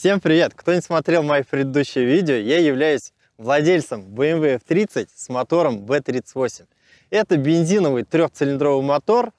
Всем привет! Кто не смотрел мои предыдущие видео, я являюсь владельцем BMW F30 с мотором V38. Это бензиновый трехцилиндровый мотор,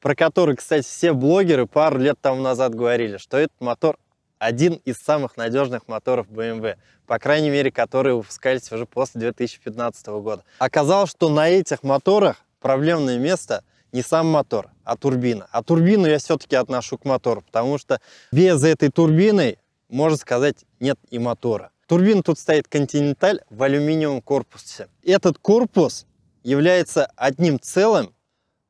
про который, кстати, все блогеры пару лет тому назад говорили, что этот мотор один из самых надежных моторов BMW, по крайней мере, которые выпускались уже после 2015 года. Оказалось, что на этих моторах проблемное место не сам мотор, а турбина. А турбину я все-таки отношу к мотору, потому что без этой турбины можно сказать, нет и мотора. Турбин тут стоит «Континенталь» в алюминиевом корпусе. Этот корпус является одним целым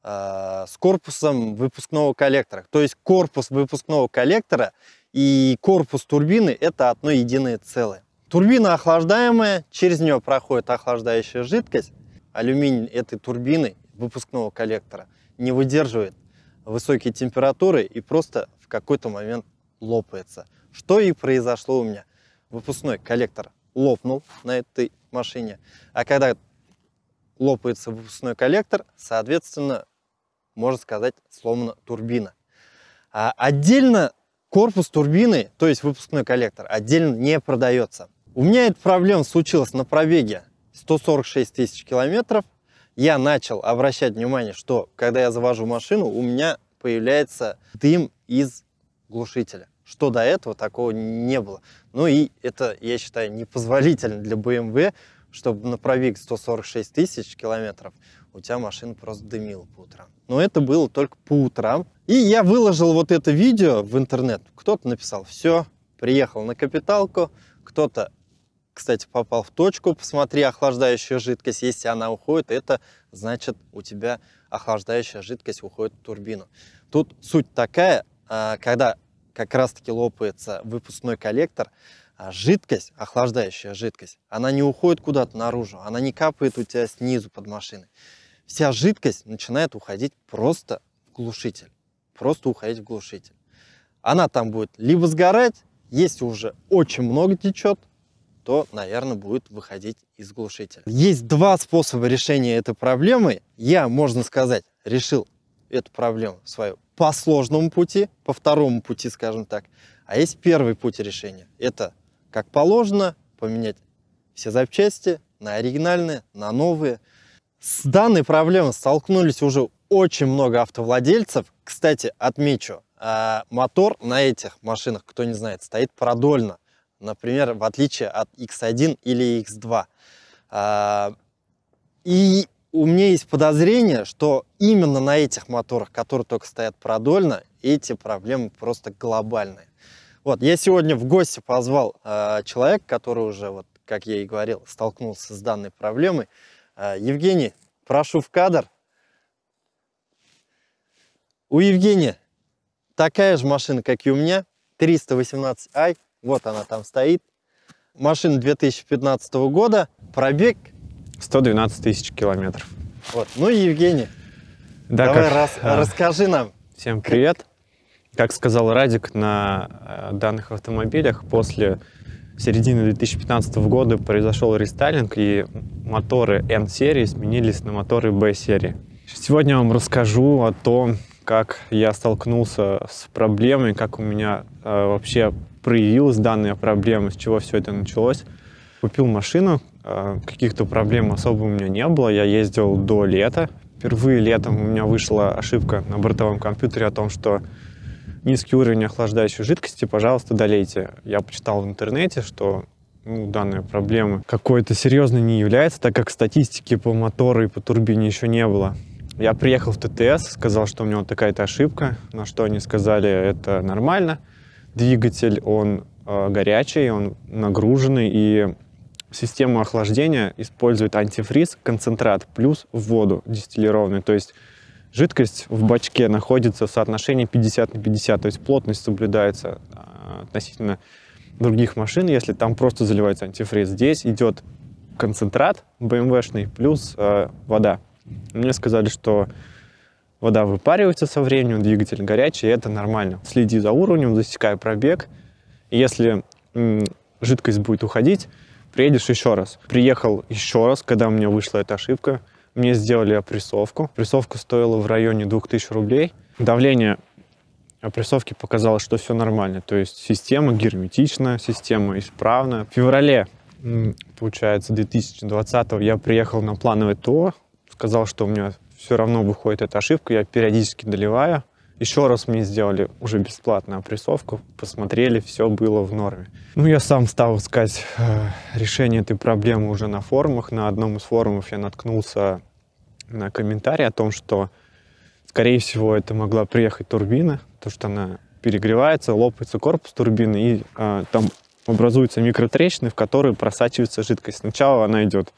э, с корпусом выпускного коллектора. То есть корпус выпускного коллектора и корпус турбины – это одно единое целое. Турбина охлаждаемая, через нее проходит охлаждающая жидкость. Алюминий этой турбины выпускного коллектора не выдерживает высокие температуры и просто в какой-то момент лопается. Что и произошло у меня. Выпускной коллектор лопнул на этой машине. А когда лопается выпускной коллектор, соответственно, можно сказать, сломана турбина. А отдельно корпус турбины, то есть выпускной коллектор, отдельно не продается. У меня эта проблема случилась на пробеге 146 тысяч километров. Я начал обращать внимание, что когда я завожу машину, у меня появляется дым из глушителя что до этого такого не было. Ну и это, я считаю, непозволительно для BMW, чтобы на пробег 146 тысяч километров у тебя машина просто дымила по утрам. Но это было только по утрам. И я выложил вот это видео в интернет. Кто-то написал, все, приехал на капиталку, кто-то кстати, попал в точку, посмотри, охлаждающая жидкость, если она уходит, это значит у тебя охлаждающая жидкость уходит в турбину. Тут суть такая, а, когда как раз-таки лопается выпускной коллектор, а жидкость, охлаждающая жидкость, она не уходит куда-то наружу, она не капает у тебя снизу под машиной. Вся жидкость начинает уходить просто в глушитель. Просто уходить в глушитель. Она там будет либо сгорать, если уже очень много течет, то, наверное, будет выходить из глушителя. Есть два способа решения этой проблемы. Я, можно сказать, решил эту проблему свою по сложному пути, по второму пути, скажем так. А есть первый путь решения. Это, как положено, поменять все запчасти на оригинальные, на новые. С данной проблемой столкнулись уже очень много автовладельцев. Кстати, отмечу, а, мотор на этих машинах, кто не знает, стоит продольно. Например, в отличие от X1 или X2. А, и у меня есть подозрение, что именно на этих моторах, которые только стоят продольно, эти проблемы просто глобальные. Вот, я сегодня в гости позвал э, человека, который уже, вот, как я и говорил, столкнулся с данной проблемой. Э, Евгений, прошу в кадр. У Евгения такая же машина, как и у меня, 318i, вот она там стоит. Машина 2015 года, пробег 112 тысяч километров. Вот. Ну и Евгений, да, давай как, раз, а, расскажи нам. Всем привет. Как сказал Радик, на э, данных автомобилях после середины 2015 года произошел рестайлинг, и моторы N-серии сменились на моторы B-серии. Сегодня я вам расскажу о том, как я столкнулся с проблемой, как у меня э, вообще проявилась данная проблема, с чего все это началось. Купил машину, а, каких-то проблем особо у меня не было. Я ездил до лета. Впервые летом у меня вышла ошибка на бортовом компьютере о том, что низкий уровень охлаждающей жидкости, пожалуйста, долейте. Я почитал в интернете, что ну, данная проблема какой-то серьезной не является, так как статистики по мотору и по турбине еще не было. Я приехал в ТТС, сказал, что у него такая-то ошибка, на что они сказали, это нормально. Двигатель, он э, горячий, он нагруженный, и систему охлаждения использует антифриз, концентрат плюс воду дистиллированную. То есть жидкость в бачке находится в соотношении 50 на 50, то есть плотность соблюдается а, относительно других машин, если там просто заливается антифриз. Здесь идет концентрат BMW-шный плюс э, вода. Мне сказали, что вода выпаривается со временем, двигатель горячий, и это нормально. Следи за уровнем, засекай пробег. Если жидкость будет уходить, приедешь еще раз. Приехал еще раз, когда у меня вышла эта ошибка. Мне сделали опрессовку. Опрессовка стоила в районе 2000 рублей. Давление опрессовки показало, что все нормально. То есть система герметичная, система исправная. В феврале, получается, 2020 я приехал на плановый, ТО, сказал, что у меня все равно выходит эта ошибка, я периодически доливаю. Еще раз мне сделали уже бесплатную опрессовку, посмотрели, все было в норме. Ну, я сам стал искать э, решение этой проблемы уже на форумах. На одном из форумов я наткнулся на комментарий о том, что, скорее всего, это могла приехать турбина, то что она перегревается, лопается корпус турбины, и э, там образуются микротрещины, в которые просачивается жидкость. Сначала она идет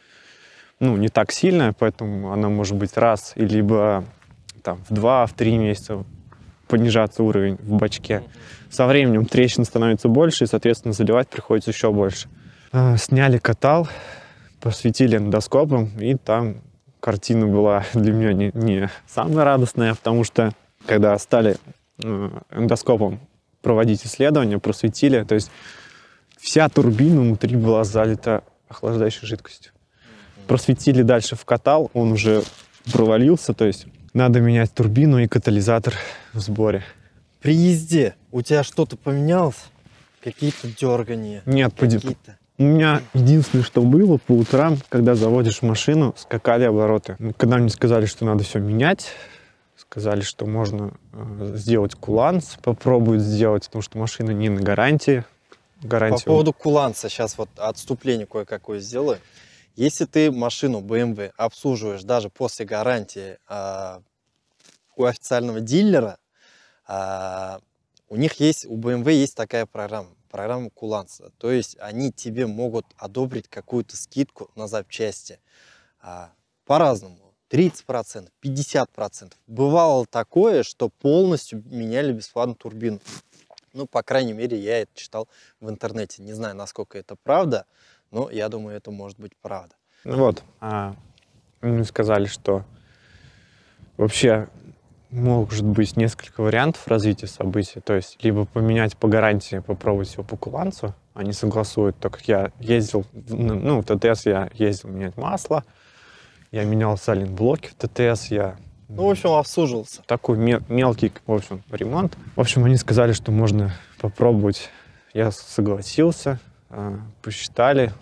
ну, не так сильно, поэтому она может быть раз, либо там в два, в три месяца понижаться уровень в бачке. Со временем трещин становится больше, и, соответственно, заливать приходится еще больше. А, сняли катал, посветили эндоскопом, и там картина была для меня не, не самая радостная, потому что когда стали э, эндоскопом проводить исследования, просветили, то есть вся турбина внутри была залита охлаждающей жидкостью. Просветили дальше в катал, он уже провалился, то есть надо менять турбину и катализатор в сборе. При езде у тебя что-то поменялось? Какие-то дергания? Нет, какие у меня единственное, что было по утрам, когда заводишь машину, скакали обороты. Когда мне сказали, что надо все менять, сказали, что можно э, сделать куланс, попробуют сделать, потому что машина не на гарантии. гарантии. По поводу куланса сейчас вот отступление кое-какое сделаю. Если ты машину BMW эм обслуживаешь даже после гарантии э, у официального дилера, э, у них есть, у BMW эм есть такая программа, программа Куланса. То есть они тебе могут одобрить какую-то скидку на запчасти э, по-разному. 30%, 50%. Бывало такое, что полностью меняли бесплатно турбину. Ну, по крайней мере, я это читал в интернете. Не знаю, насколько это правда. Но ну, я думаю, это может быть правда. Вот. А, мне сказали, что вообще может быть несколько вариантов развития событий. То есть либо поменять по гарантии, попробовать его по куланцу, они согласуют, так как я ездил, ну, ну, в ТТС я ездил менять масло, я менял саленблоки в ТТС, я... Ну, в общем, обслуживался. Такой мел- мелкий, в общем, ремонт. В общем, они сказали, что можно попробовать. Я согласился, а, посчитали,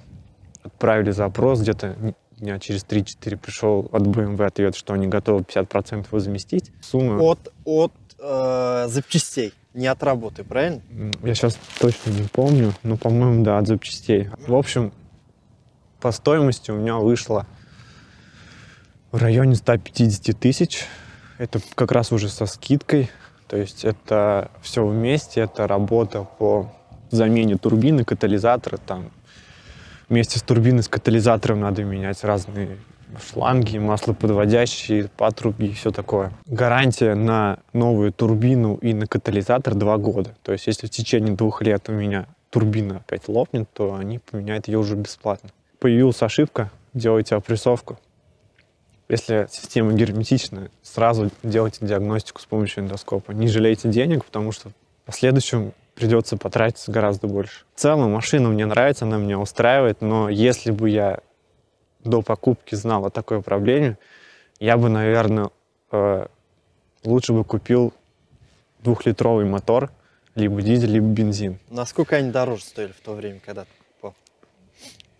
отправили запрос, где-то дня через 3-4 пришел от BMW ответ, что они готовы 50% возместить. Сумма... От, от э, запчастей, не от работы, правильно? Я сейчас точно не помню, но, по-моему, да, от запчастей. В общем, по стоимости у меня вышло в районе 150 тысяч. Это как раз уже со скидкой. То есть это все вместе, это работа по замене турбины, катализатора, там, Вместе с турбиной, с катализатором надо менять разные шланги, маслоподводящие, патруби и все такое. Гарантия на новую турбину и на катализатор два года. То есть, если в течение двух лет у меня турбина опять лопнет, то они поменяют ее уже бесплатно. Появилась ошибка, делайте опрессовку. Если система герметичная, сразу делайте диагностику с помощью эндоскопа. Не жалейте денег, потому что в последующем придется потратить гораздо больше. В целом машина мне нравится, она меня устраивает, но если бы я до покупки знал о такой проблеме, я бы, наверное, э, лучше бы купил двухлитровый мотор, либо дизель, либо бензин. Насколько они дороже стоили в то время, когда ты покупал?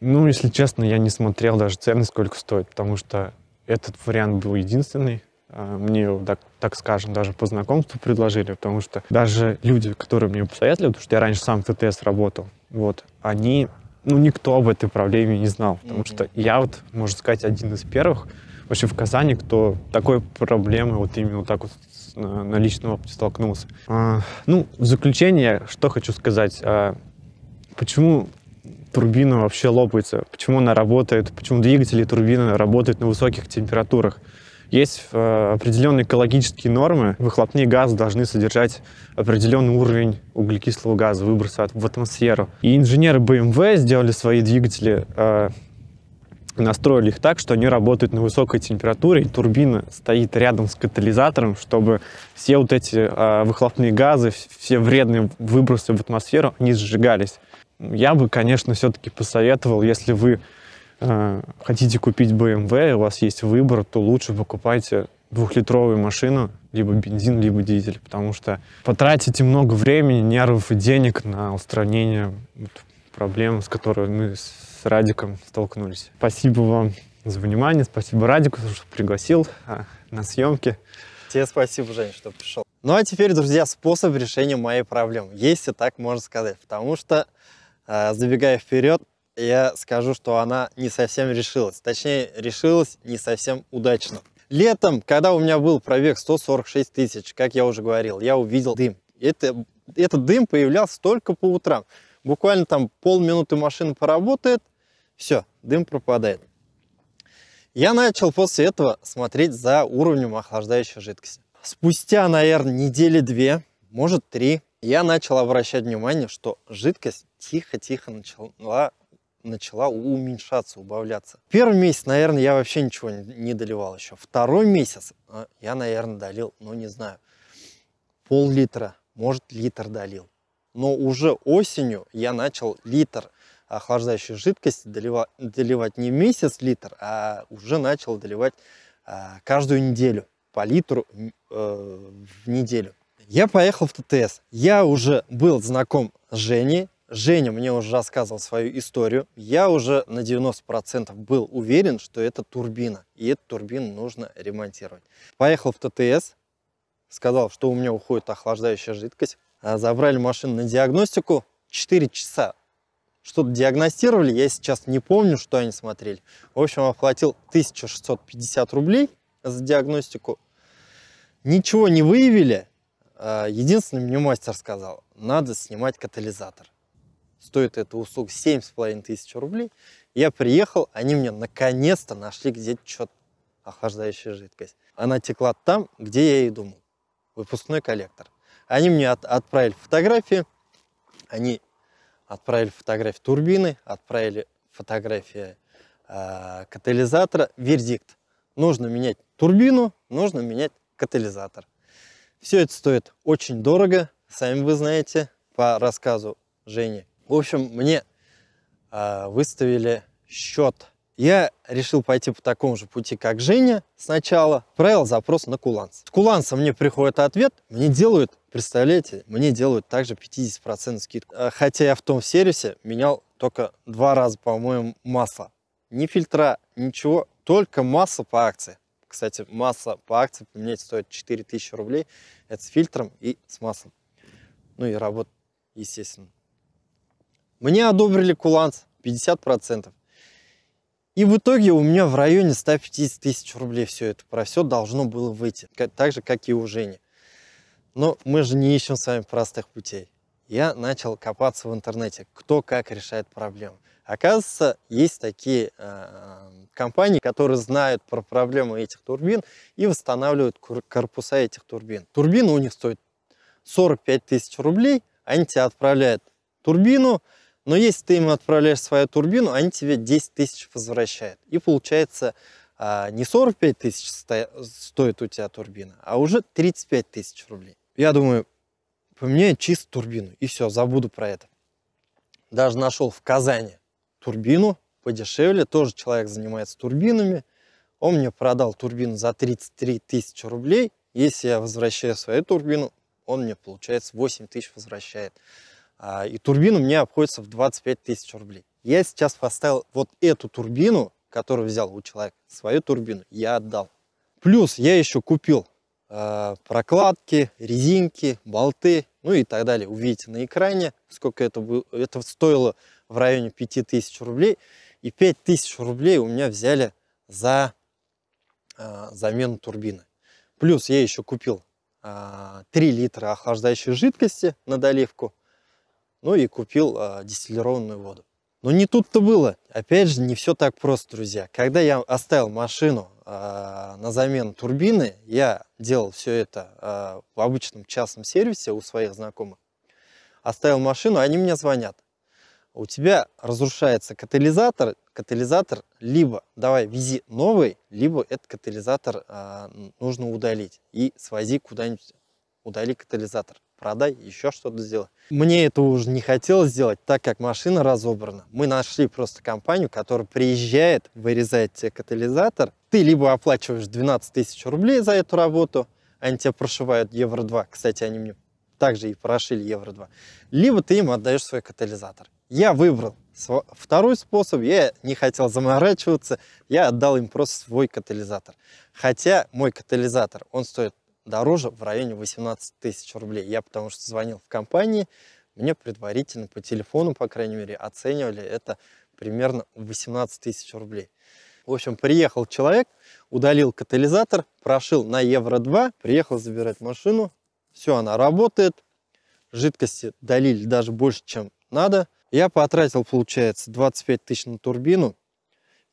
Ну, если честно, я не смотрел даже цены, сколько стоит, потому что этот вариант был единственный, Э, мне, так, так скажем, даже по знакомству предложили, потому что даже люди, которые мне посоветовали, потому что я раньше сам в ТТС работал, вот, они, ну, никто об этой проблеме не знал, потому что я вот, можно сказать, один из первых вообще в Казани, кто такой проблемы вот именно так вот на личном опыте столкнулся. А, ну, в заключение, что хочу сказать. А, почему турбина вообще лопается? Почему она работает? Почему двигатели турбины работают на высоких температурах? Есть э, определенные экологические нормы. Выхлопные газы должны содержать определенный уровень углекислого газа, выброса в атмосферу. И инженеры BMW сделали свои двигатели э, настроили их так, что они работают на высокой температуре, и турбина стоит рядом с катализатором, чтобы все вот эти э, выхлопные газы, все вредные выбросы в атмосферу, не сжигались. Я бы, конечно, все-таки посоветовал, если вы Э, хотите купить BMW, и эм у вас есть выбор, то лучше покупайте двухлитровую машину, либо бензин, либо дизель, потому что потратите много времени, нервов и денег на устранение проблем, с которыми мы с Радиком столкнулись. Спасибо вам за внимание, спасибо Радику, что пригласил а, на съемки. Тебе спасибо, Жень, что пришел. Ну а теперь, друзья, способ решения моей проблемы, если так можно сказать, потому что, э, забегая вперед, я скажу, что она не совсем решилась. Точнее, решилась не совсем удачно. Летом, когда у меня был пробег 146 тысяч, как я уже говорил, я увидел дым. Это, этот дым появлялся только по утрам. Буквально там полминуты машина поработает, все, дым пропадает. Я начал после этого смотреть за уровнем охлаждающей жидкости. Спустя, наверное, недели две, может три, я начал обращать внимание, что жидкость тихо-тихо начала начала уменьшаться, убавляться. Первый месяц, наверное, я вообще ничего не доливал еще. Второй месяц а, я, наверное, долил, ну, не знаю, пол-литра, может, литр долил. Но уже осенью я начал литр охлаждающей жидкости доливать, доливать не месяц литр, а уже начал доливать а, каждую неделю, по литру э, в неделю. Я поехал в ТТС. Я уже был знаком с Женей, Женя мне уже рассказывал свою историю. Я уже на 90% был уверен, что это турбина. И эту турбину нужно ремонтировать. Поехал в ТТС, сказал, что у меня уходит охлаждающая жидкость. А, забрали машину на диагностику. 4 часа что-то диагностировали, я сейчас не помню, что они смотрели. В общем, оплатил 1650 рублей за диагностику. Ничего не выявили. А, единственное, мне мастер сказал, надо снимать катализатор. Стоит эта услуга 7,5 тысяч рублей. Я приехал, они мне наконец-то нашли где-то что-то охлаждающая жидкость. Она текла там, где я и думал. Выпускной коллектор. Они мне от, отправили фотографии, они отправили фотографии турбины, отправили фотографии э, катализатора. Вердикт. Нужно менять турбину, нужно менять катализатор. Все это стоит очень дорого, сами вы знаете, по рассказу Жени в общем, мне э, выставили счет. Я решил пойти по такому же пути, как Женя сначала. Отправил запрос на Куланс. С Куланса мне приходит ответ, мне делают, представляете, мне делают также 50% скидку. А, хотя я в том сервисе менял только два раза, по-моему, масло. Ни фильтра, ничего, только масло по акции. Кстати, масло по акции поменять стоит 4000 рублей. Это с фильтром и с маслом. Ну и работа, естественно. Мне одобрили куланс 50%. И в итоге у меня в районе 150 тысяч рублей все это про все должно было выйти. Так же, как и у Жени. Но мы же не ищем с вами простых путей. Я начал копаться в интернете, кто как решает проблему. Оказывается, есть такие э, компании, которые знают про проблемы этих турбин и восстанавливают корпуса этих турбин. Турбина у них стоит 45 тысяч рублей, они тебя отправляют турбину, но если ты им отправляешь свою турбину, они тебе 10 тысяч возвращают. И получается а, не 45 тысяч стоит у тебя турбина, а уже 35 тысяч рублей. Я думаю, поменяю чисто турбину и все, забуду про это. Даже нашел в Казани турбину подешевле, тоже человек занимается турбинами. Он мне продал турбину за 33 тысячи рублей. Если я возвращаю свою турбину, он мне, получается, 8 тысяч возвращает. А, и турбина мне обходится в 25 тысяч рублей. Я сейчас поставил вот эту турбину, которую взял у человека, свою турбину, я отдал. Плюс я еще купил э, прокладки, резинки, болты, ну и так далее. Увидите на экране, сколько это, это стоило в районе 5000 рублей. И 5000 рублей у меня взяли за э, замену турбины. Плюс я еще купил э, 3 литра охлаждающей жидкости на доливку ну и купил э, дистиллированную воду. Но не тут-то было. Опять же, не все так просто, друзья. Когда я оставил машину э, на замену турбины, я делал все это э, в обычном частном сервисе у своих знакомых. Оставил машину, они мне звонят. У тебя разрушается катализатор, катализатор либо давай вези новый, либо этот катализатор э, нужно удалить и свози куда-нибудь, удали катализатор продай, еще что-то сделай. Мне это уже не хотелось сделать, так как машина разобрана. Мы нашли просто компанию, которая приезжает, вырезает тебе катализатор. Ты либо оплачиваешь 12 тысяч рублей за эту работу, они тебе прошивают евро 2. Кстати, они мне также и прошили евро 2. Либо ты им отдаешь свой катализатор. Я выбрал второй способ, я не хотел заморачиваться, я отдал им просто свой катализатор. Хотя мой катализатор, он стоит дороже в районе 18 тысяч рублей. Я потому что звонил в компании, мне предварительно по телефону, по крайней мере, оценивали это примерно 18 тысяч рублей. В общем, приехал человек, удалил катализатор, прошил на Евро-2, приехал забирать машину. Все, она работает. Жидкости долили даже больше, чем надо. Я потратил, получается, 25 тысяч на турбину,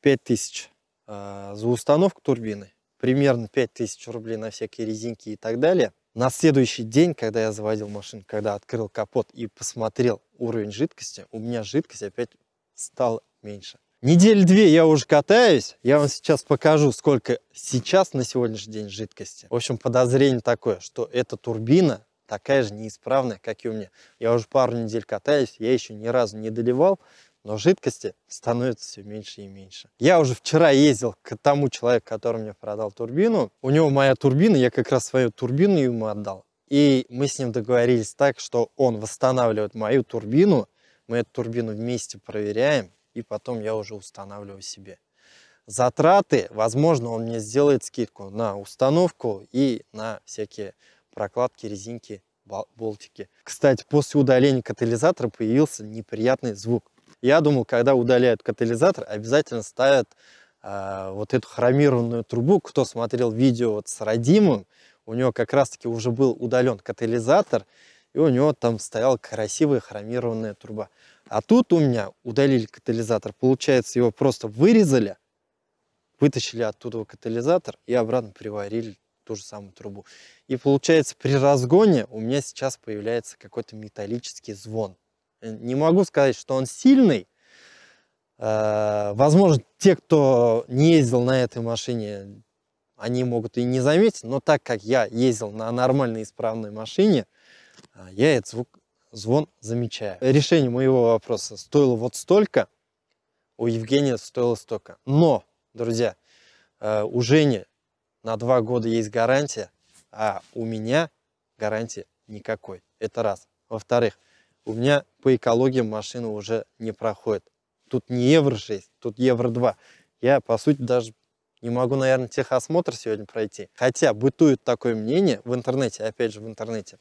5 тысяч э, за установку турбины примерно 5000 рублей на всякие резинки и так далее. На следующий день, когда я заводил машину, когда открыл капот и посмотрел уровень жидкости, у меня жидкость опять стала меньше. Недель две я уже катаюсь, я вам сейчас покажу, сколько сейчас на сегодняшний день жидкости. В общем, подозрение такое, что эта турбина такая же неисправная, как и у меня. Я уже пару недель катаюсь, я еще ни разу не доливал, но жидкости становится все меньше и меньше. Я уже вчера ездил к тому человеку, который мне продал турбину. У него моя турбина, я как раз свою турбину ему отдал. И мы с ним договорились так, что он восстанавливает мою турбину, мы эту турбину вместе проверяем, и потом я уже устанавливаю себе. Затраты, возможно, он мне сделает скидку на установку и на всякие прокладки, резинки, болтики. Кстати, после удаления катализатора появился неприятный звук. Я думал, когда удаляют катализатор, обязательно ставят э, вот эту хромированную трубу. Кто смотрел видео вот с Радимом, у него как раз-таки уже был удален катализатор, и у него там стояла красивая хромированная труба. А тут у меня удалили катализатор. Получается, его просто вырезали, вытащили оттуда катализатор и обратно приварили ту же самую трубу. И получается, при разгоне у меня сейчас появляется какой-то металлический звон. Э, не могу сказать, что он сильный. Э, возможно, те, кто не ездил на этой машине, они могут и не заметить, но так как я ездил на нормальной исправной машине, э, я этот звук, звон замечаю. Решение моего вопроса стоило вот столько, у Евгения стоило столько. Но, друзья, у Жени на два года есть гарантия, а у меня гарантии никакой. Это раз. Во-вторых, у меня по экологии машина уже не проходит. Тут не Евро-6, тут Евро-2. Я, по сути, даже не могу, наверное, техосмотр сегодня пройти. Хотя бытует такое мнение в интернете, опять же в интернете,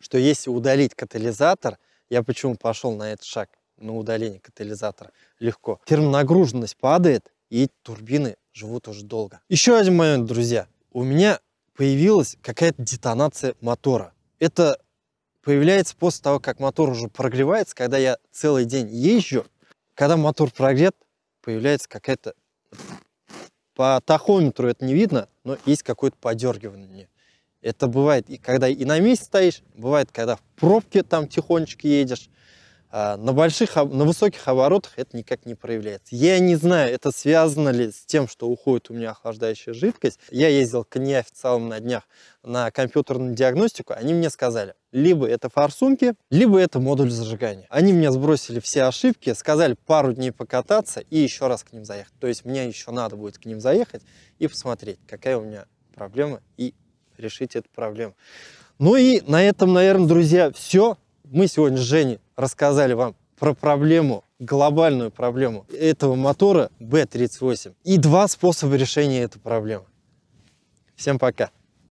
что если удалить катализатор, я почему пошел на этот шаг, на удаление катализатора, легко. Термонагруженность падает, и турбины живут уже долго. Еще один момент, друзья. У меня появилась какая-то детонация мотора. Это появляется после того, как мотор уже прогревается, когда я целый день езжу, когда мотор прогрет, появляется какая-то... По тахометру это не видно, но есть какое-то подергивание. Это бывает и когда и на месте стоишь, бывает, когда в пробке там тихонечко едешь, а, на больших, на высоких оборотах это никак не проявляется. Я не знаю, это связано ли с тем, что уходит у меня охлаждающая жидкость. Я ездил к неофициалам на днях на компьютерную диагностику, они мне сказали, либо это форсунки, либо это модуль зажигания. Они мне сбросили все ошибки, сказали пару дней покататься и еще раз к ним заехать. То есть мне еще надо будет к ним заехать и посмотреть, какая у меня проблема и решить эту проблему. Ну и на этом, наверное, друзья, все. Мы сегодня с Женей рассказали вам про проблему, глобальную проблему этого мотора B38 и два способа решения этой проблемы. Всем пока!